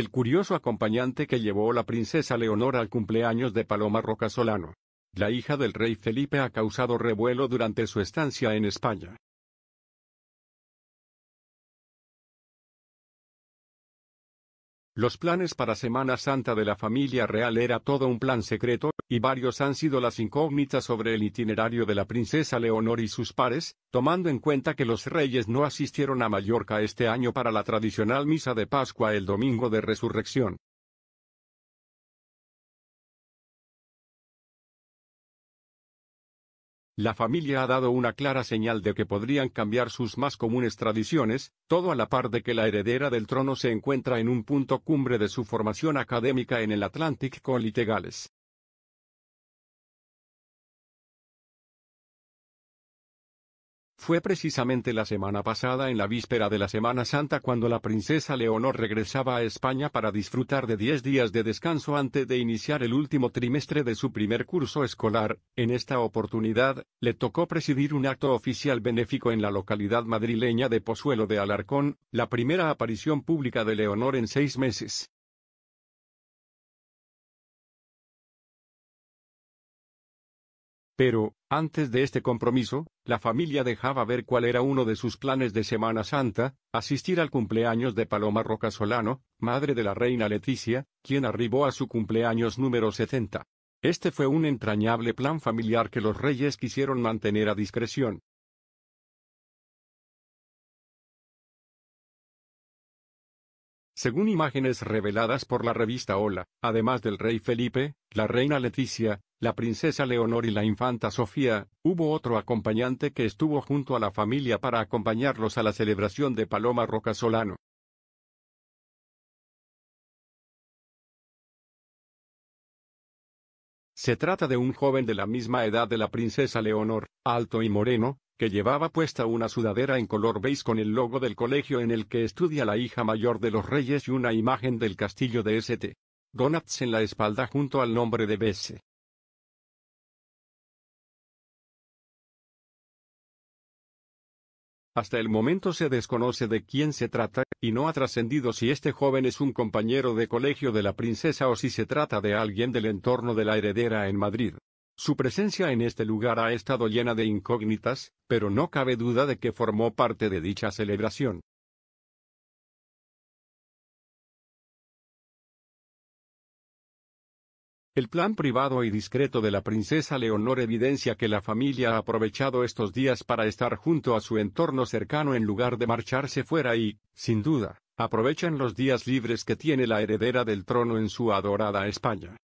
el curioso acompañante que llevó la princesa Leonora al cumpleaños de Paloma Rocasolano. La hija del rey Felipe ha causado revuelo durante su estancia en España. Los planes para Semana Santa de la familia real era todo un plan secreto, y varios han sido las incógnitas sobre el itinerario de la princesa Leonor y sus pares, tomando en cuenta que los reyes no asistieron a Mallorca este año para la tradicional misa de Pascua el domingo de resurrección. La familia ha dado una clara señal de que podrían cambiar sus más comunes tradiciones, todo a la par de que la heredera del trono se encuentra en un punto cumbre de su formación académica en el Atlantic con Litegales. Fue precisamente la semana pasada en la víspera de la Semana Santa cuando la princesa Leonor regresaba a España para disfrutar de 10 días de descanso antes de iniciar el último trimestre de su primer curso escolar. En esta oportunidad, le tocó presidir un acto oficial benéfico en la localidad madrileña de Pozuelo de Alarcón, la primera aparición pública de Leonor en seis meses. Pero, antes de este compromiso, la familia dejaba ver cuál era uno de sus planes de Semana Santa, asistir al cumpleaños de Paloma Roca Solano, madre de la reina Leticia, quien arribó a su cumpleaños número 70. Este fue un entrañable plan familiar que los reyes quisieron mantener a discreción. Según imágenes reveladas por la revista Hola, además del rey Felipe, la reina Leticia, la princesa Leonor y la infanta Sofía, hubo otro acompañante que estuvo junto a la familia para acompañarlos a la celebración de Paloma Rocasolano. Se trata de un joven de la misma edad de la princesa Leonor, alto y moreno, que llevaba puesta una sudadera en color beige con el logo del colegio en el que estudia la hija mayor de los reyes y una imagen del castillo de St. Donats en la espalda junto al nombre de Besse. Hasta el momento se desconoce de quién se trata, y no ha trascendido si este joven es un compañero de colegio de la princesa o si se trata de alguien del entorno de la heredera en Madrid. Su presencia en este lugar ha estado llena de incógnitas, pero no cabe duda de que formó parte de dicha celebración. El plan privado y discreto de la princesa Leonor evidencia que la familia ha aprovechado estos días para estar junto a su entorno cercano en lugar de marcharse fuera y, sin duda, aprovechan los días libres que tiene la heredera del trono en su adorada España.